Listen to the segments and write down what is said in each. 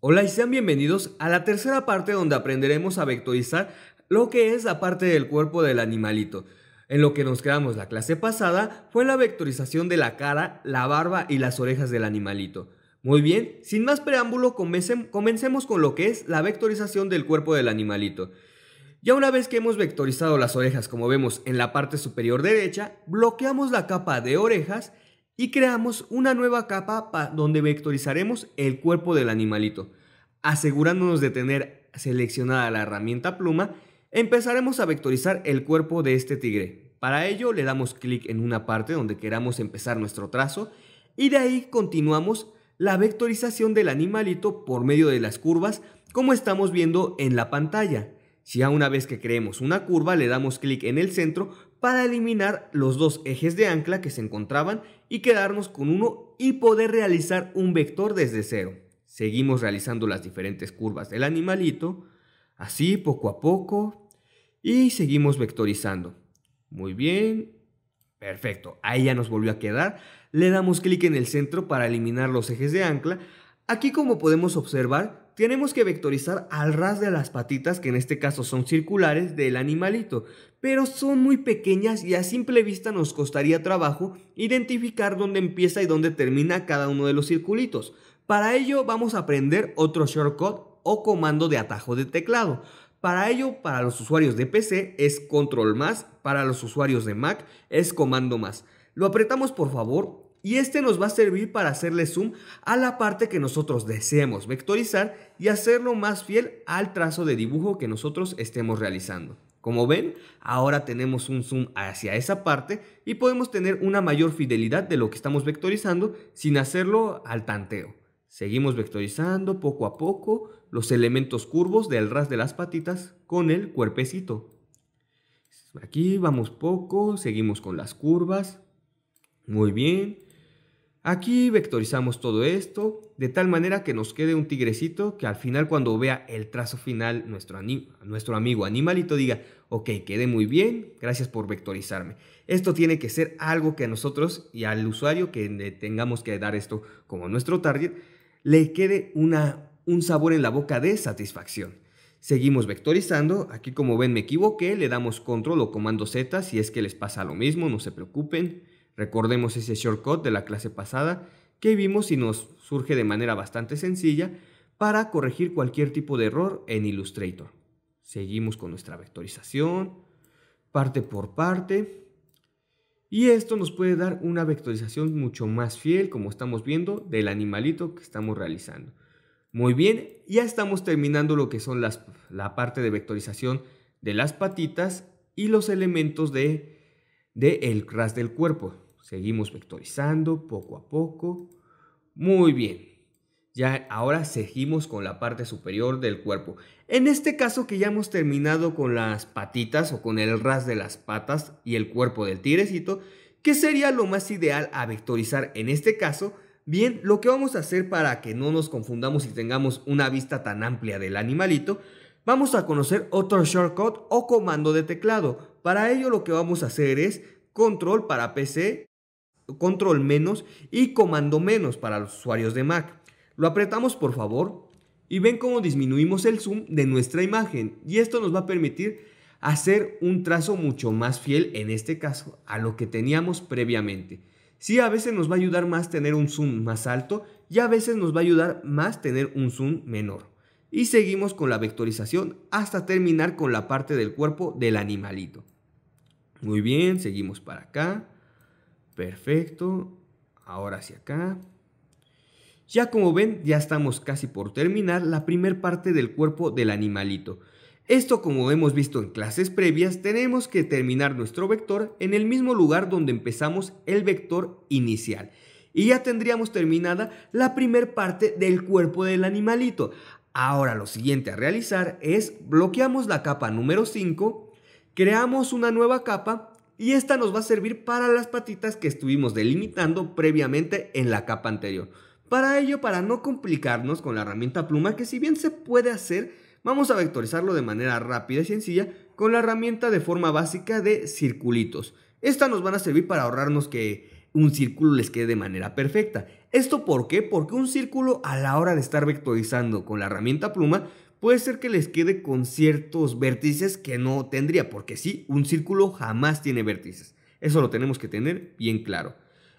Hola y sean bienvenidos a la tercera parte donde aprenderemos a vectorizar lo que es la parte del cuerpo del animalito. En lo que nos quedamos la clase pasada fue la vectorización de la cara, la barba y las orejas del animalito. Muy bien, sin más preámbulo comencemos con lo que es la vectorización del cuerpo del animalito. Ya una vez que hemos vectorizado las orejas como vemos en la parte superior derecha, bloqueamos la capa de orejas y creamos una nueva capa donde vectorizaremos el cuerpo del animalito asegurándonos de tener seleccionada la herramienta pluma, empezaremos a vectorizar el cuerpo de este tigre. Para ello le damos clic en una parte donde queramos empezar nuestro trazo y de ahí continuamos la vectorización del animalito por medio de las curvas como estamos viendo en la pantalla. Si ya una vez que creemos una curva le damos clic en el centro para eliminar los dos ejes de ancla que se encontraban y quedarnos con uno y poder realizar un vector desde cero. Seguimos realizando las diferentes curvas del animalito, así poco a poco, y seguimos vectorizando. Muy bien, perfecto, ahí ya nos volvió a quedar. Le damos clic en el centro para eliminar los ejes de ancla. Aquí como podemos observar, tenemos que vectorizar al ras de las patitas, que en este caso son circulares, del animalito, pero son muy pequeñas y a simple vista nos costaría trabajo identificar dónde empieza y dónde termina cada uno de los circulitos. Para ello vamos a aprender otro shortcut o comando de atajo de teclado. Para ello, para los usuarios de PC es control más, para los usuarios de Mac es comando más. Lo apretamos por favor y este nos va a servir para hacerle zoom a la parte que nosotros deseemos vectorizar y hacerlo más fiel al trazo de dibujo que nosotros estemos realizando. Como ven, ahora tenemos un zoom hacia esa parte y podemos tener una mayor fidelidad de lo que estamos vectorizando sin hacerlo al tanteo. Seguimos vectorizando poco a poco los elementos curvos del ras de las patitas con el cuerpecito. Aquí vamos poco, seguimos con las curvas. Muy bien. Aquí vectorizamos todo esto de tal manera que nos quede un tigrecito que al final cuando vea el trazo final nuestro, amigo animalito diga, ok, quede muy bien, gracias por vectorizarme. Esto tiene que ser algo que a nosotros y al usuario que tengamos que dar esto como nuestro target le quede una, un sabor en la boca de satisfacción. Seguimos vectorizando, aquí como ven me equivoqué, le damos control o comando Z si es que les pasa lo mismo, no se preocupen. Recordemos ese shortcut de la clase pasada que vimos y nos surge de manera bastante sencilla para corregir cualquier tipo de error en Illustrator. Seguimos con nuestra vectorización, parte por parte. Y esto nos puede dar una vectorización mucho más fiel, como estamos viendo, del animalito que estamos realizando. Muy bien, ya estamos terminando lo que son las, la parte de vectorización de las patitas y los elementos de, de el ras del cuerpo. Seguimos vectorizando poco a poco. Muy bien, ya ahora seguimos con la parte superior del cuerpo. En este caso que ya hemos terminado con las patitas o con el ras de las patas y el cuerpo del tigrecito, ¿qué sería lo más ideal a vectorizar en este caso? Bien, lo que vamos a hacer para que no nos confundamos y tengamos una vista tan amplia del animalito, vamos a conocer otro shortcut o comando de teclado. Para ello lo que vamos a hacer es control para PC, control menos y comando menos para los usuarios de Mac. Lo apretamos por favor y ven cómo disminuimos el zoom de nuestra imagen y esto nos va a permitir hacer un trazo mucho más fiel en este caso a lo que teníamos previamente. Sí, a veces nos va a ayudar más tener un zoom más alto y a veces nos va a ayudar más tener un zoom menor. Y seguimos con la vectorización hasta terminar con la parte del cuerpo del animalito. Muy bien, seguimos para acá. Perfecto. Ahora hacia acá. Ya como ven, ya estamos casi por terminar la primer parte del cuerpo del animalito. Esto como hemos visto en clases previas, tenemos que terminar nuestro vector en el mismo lugar donde empezamos el vector inicial. Y ya tendríamos terminada la primer parte del cuerpo del animalito. Ahora lo siguiente a realizar es bloqueamos la capa número 5, creamos una nueva capa y esta nos va a servir para las patitas que estuvimos delimitando previamente en la capa anterior. Para ello, para no complicarnos con la herramienta pluma, que si bien se puede hacer, vamos a vectorizarlo de manera rápida y sencilla con la herramienta de forma básica de circulitos. Estas nos van a servir para ahorrarnos que un círculo les quede de manera perfecta. ¿Esto por qué? Porque un círculo a la hora de estar vectorizando con la herramienta pluma puede ser que les quede con ciertos vértices que no tendría, porque sí, un círculo jamás tiene vértices. Eso lo tenemos que tener bien claro.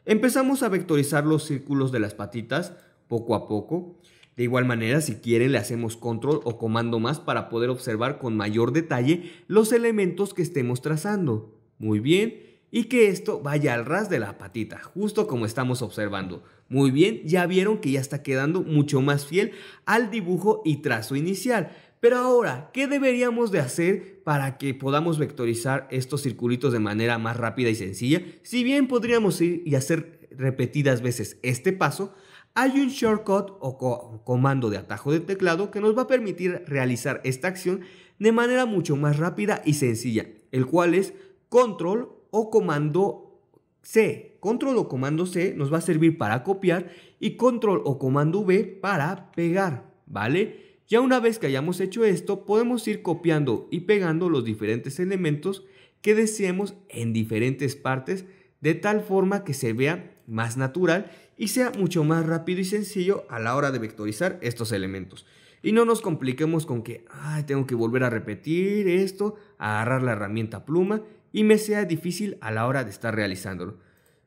Empezamos a vectorizar los círculos de las patitas poco a poco. De igual manera, si quieren, le hacemos control o comando más para poder observar con mayor detalle los elementos que estemos trazando. Muy bien. Y que esto vaya al ras de la patita, justo como estamos observando. Muy bien, ya vieron que ya está quedando mucho más fiel al dibujo y trazo inicial. Pero ahora, ¿qué deberíamos de hacer para que podamos vectorizar estos circulitos de manera más rápida y sencilla? Si bien podríamos ir y hacer repetidas veces este paso, hay un shortcut o comando de atajo de teclado que nos va a permitir realizar esta acción de manera mucho más rápida y sencilla, el cual es control o comando C. Control o comando C nos va a servir para copiar y control o comando V para pegar, ¿vale? Ya una vez que hayamos hecho esto, podemos ir copiando y pegando los diferentes elementos que deseemos en diferentes partes de tal forma que se vea más natural y sea mucho más rápido y sencillo a la hora de vectorizar estos elementos. Y no nos compliquemos con que Ay, tengo que volver a repetir esto, agarrar la herramienta pluma y me sea difícil a la hora de estar realizándolo.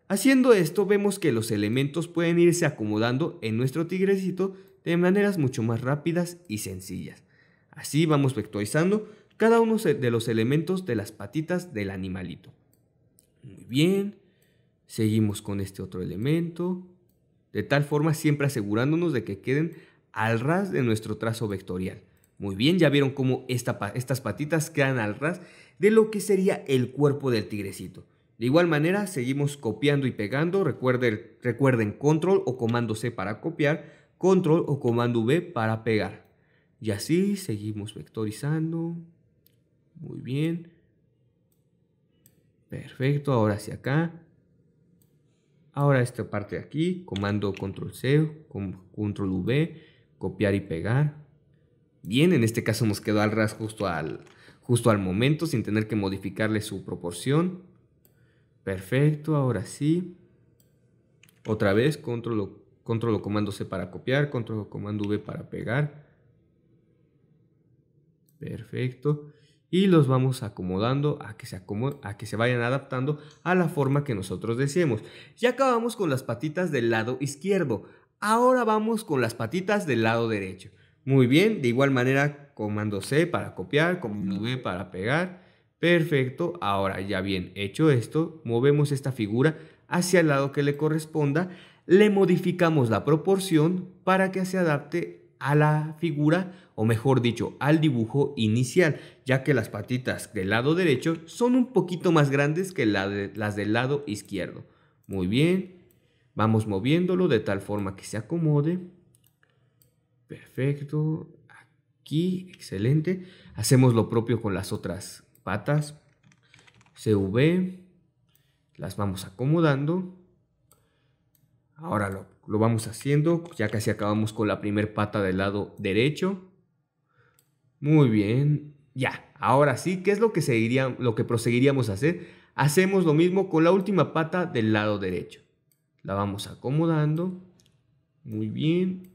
Haciendo esto vemos que los elementos pueden irse acomodando en nuestro tigrecito de maneras mucho más rápidas y sencillas. Así vamos vectorizando cada uno de los elementos de las patitas del animalito. Muy bien, seguimos con este otro elemento, de tal forma siempre asegurándonos de que queden al ras de nuestro trazo vectorial. Muy bien, ya vieron cómo estas patitas quedan al ras de lo que sería el cuerpo del tigrecito. De igual manera, seguimos copiando y pegando. Recuerden, recuerden control o comando C para copiar control o comando V para pegar. Y así seguimos vectorizando. Muy bien. Perfecto, ahora hacia acá. Ahora esta parte de aquí, comando control C, control V, copiar y pegar. Bien, en este caso nos quedó al ras justo al, justo al momento sin tener que modificarle su proporción. Perfecto, ahora sí. Otra vez, control control comando C para copiar, control comando V para pegar. Perfecto. Y los vamos acomodando a que, se a que se vayan adaptando a la forma que nosotros deseemos. Ya acabamos con las patitas del lado izquierdo. Ahora vamos con las patitas del lado derecho. Muy bien, de igual manera, comando C para copiar, comando V para pegar. Perfecto, ahora ya bien hecho esto, movemos esta figura hacia el lado que le corresponda le modificamos la proporción para que se adapte a la figura o mejor dicho al dibujo inicial ya que las patitas del lado derecho son un poquito más grandes que de, las del lado izquierdo muy bien vamos moviéndolo de tal forma que se acomode perfecto aquí excelente hacemos lo propio con las otras patas CV las vamos acomodando Ahora lo, vamos haciendo, ya casi acabamos con la primer pata del lado derecho. Muy bien, ya. Ahora sí, ¿qué es lo que, seguiría, lo que proseguiríamos a hacer? Hacemos lo mismo con la última pata del lado derecho. La vamos acomodando. Muy bien.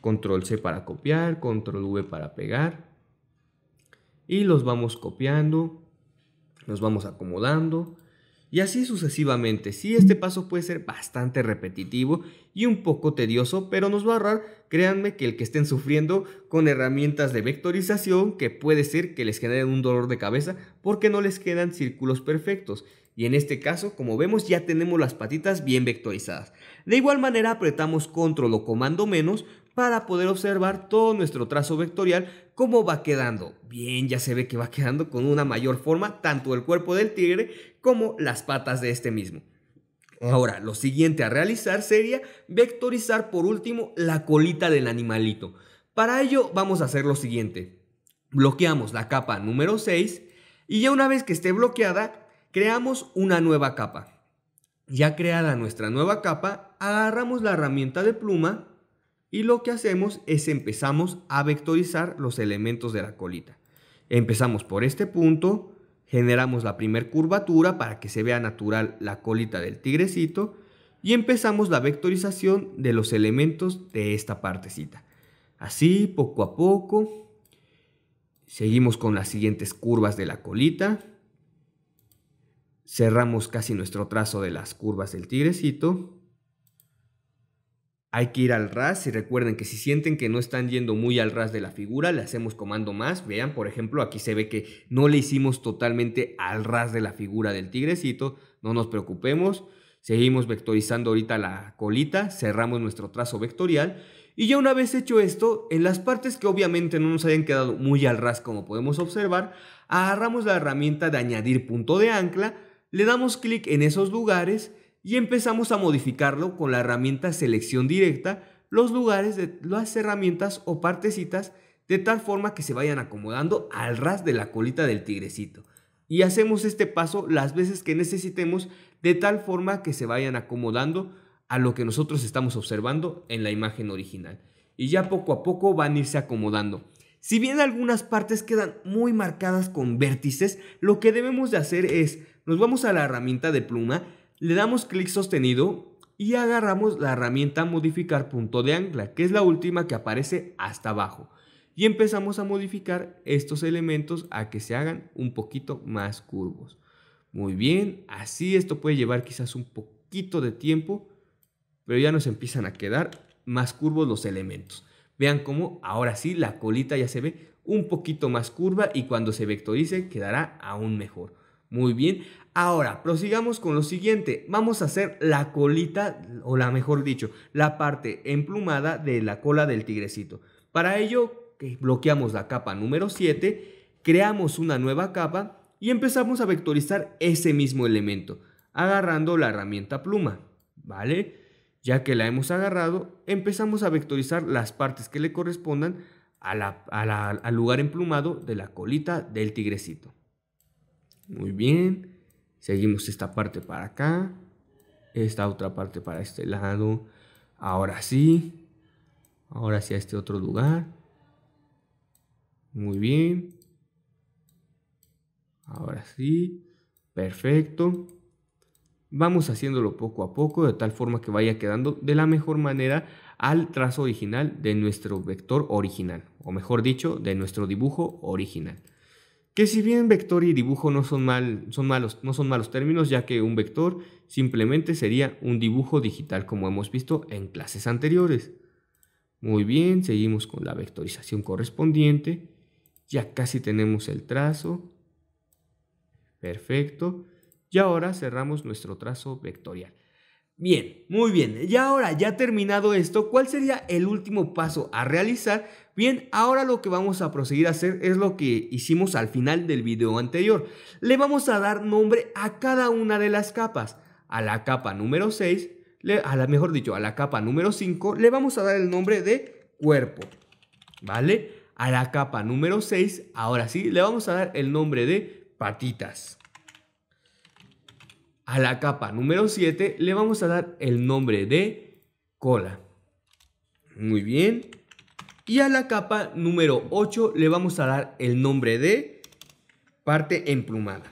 Control C para copiar, control V para pegar. Y los vamos copiando, los vamos acomodando. Y así sucesivamente. si este paso puede ser bastante repetitivo y un poco tedioso, pero nos va a ahorrar, créanme, que el que estén sufriendo con herramientas de vectorización que puede ser que les generen un dolor de cabeza porque no les quedan círculos perfectos. Y en este caso, como vemos, ya tenemos las patitas bien vectorizadas. De igual manera apretamos control o comando menos para poder observar todo nuestro trazo vectorial cómo va quedando. Bien, ya se ve que va quedando con una mayor forma tanto el cuerpo del tigre como las patas de este mismo. Ah. Ahora, lo siguiente a realizar sería vectorizar por último la colita del animalito. Para ello vamos a hacer lo siguiente. Bloqueamos la capa número 6 y ya una vez que esté bloqueada, creamos una nueva capa. Ya creada nuestra nueva capa, agarramos la herramienta de pluma y lo que hacemos es empezamos a vectorizar los elementos de la colita. Empezamos por este punto, generamos la primer curvatura para que se vea natural la colita del tigrecito y empezamos la vectorización de los elementos de esta partecita. Así, poco a poco, seguimos con las siguientes curvas de la colita, cerramos casi nuestro trazo de las curvas del tigrecito hay que ir al ras y recuerden que si sienten que no están yendo muy al ras de la figura, le hacemos comando más. Vean, por ejemplo, aquí se ve que no le hicimos totalmente al ras de la figura del tigrecito. No nos preocupemos. Seguimos vectorizando ahorita la colita, cerramos nuestro trazo vectorial. Y ya una vez hecho esto, en las partes que obviamente no nos hayan quedado muy al ras como podemos observar, agarramos la herramienta de añadir punto de ancla, le damos clic en esos lugares y empezamos a modificarlo con la herramienta selección directa, los lugares de las herramientas o partecitas de tal forma que se vayan acomodando al ras de la colita del tigrecito. Y hacemos este paso las veces que necesitemos de tal forma que se vayan acomodando a lo que nosotros estamos observando en la imagen original. Y ya poco a poco van a irse acomodando. Si bien algunas partes quedan muy marcadas con vértices, lo que debemos de hacer es, nos vamos a la herramienta de pluma le damos clic sostenido y agarramos la herramienta modificar punto de ancla, que es la última que aparece hasta abajo. Y empezamos a modificar estos elementos a que se hagan un poquito más curvos. Muy bien, así esto puede llevar quizás un poquito de tiempo, pero ya nos empiezan a quedar más curvos los elementos. Vean cómo ahora sí la colita ya se ve un poquito más curva y cuando se vectorice quedará aún mejor. Muy bien, Ahora, prosigamos con lo siguiente. Vamos a hacer la colita, o la mejor dicho, la parte emplumada de la cola del tigrecito. Para ello, bloqueamos la capa número 7, creamos una nueva capa y empezamos a vectorizar ese mismo elemento, agarrando la herramienta pluma, ¿vale? Ya que la hemos agarrado, empezamos a vectorizar las partes que le correspondan al lugar emplumado de la colita del tigrecito. Muy bien. Seguimos esta parte para acá, esta otra parte para este lado. Ahora sí, ahora sí a este otro lugar. Muy bien. Ahora sí, perfecto. Vamos haciéndolo poco a poco de tal forma que vaya quedando de la mejor manera al trazo original de nuestro vector original, o mejor dicho, de nuestro dibujo original. Que si bien vector y dibujo no son, mal, son malos, no son malos términos, ya que un vector simplemente sería un dibujo digital como hemos visto en clases anteriores. Muy bien, seguimos con la vectorización correspondiente. Ya casi tenemos el trazo. Perfecto. Y ahora cerramos nuestro trazo vectorial. Bien, muy bien. y ahora, ya terminado esto, ¿cuál sería el último paso a realizar? Bien, ahora lo que vamos a proseguir a hacer es lo que hicimos al final del video anterior. Le vamos a dar nombre a cada una de las capas. A la capa número 6, a la, mejor dicho, a la capa número 5, le vamos a dar el nombre de cuerpo. ¿Vale? A la capa número 6, ahora sí, le vamos a dar el nombre de patitas. A la capa número 7 le vamos a dar el nombre de cola. Muy bien. Y a la capa número 8 le vamos a dar el nombre de parte emplumada.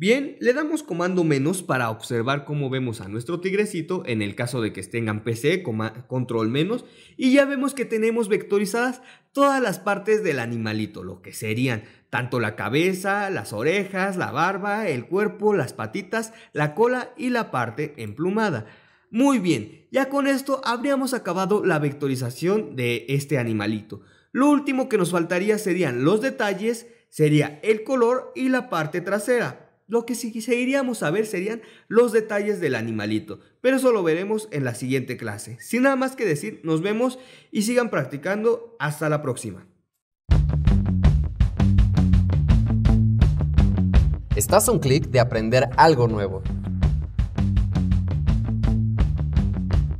Bien, le damos comando menos para observar cómo vemos a nuestro tigrecito en el caso de que tengan PC, control menos, y ya vemos que tenemos vectorizadas todas las partes del animalito, lo que serían tanto la cabeza, las orejas, la barba, el cuerpo, las patitas, la cola y la parte emplumada. Muy bien, ya con esto habríamos acabado la vectorización de este animalito. Lo último que nos faltaría serían los detalles, sería el color y la parte trasera, lo que seguiríamos a ver serían los detalles del animalito, pero eso lo veremos en la siguiente clase. Sin nada más que decir, nos vemos y sigan practicando. Hasta la próxima. Estás a un clic de aprender algo nuevo.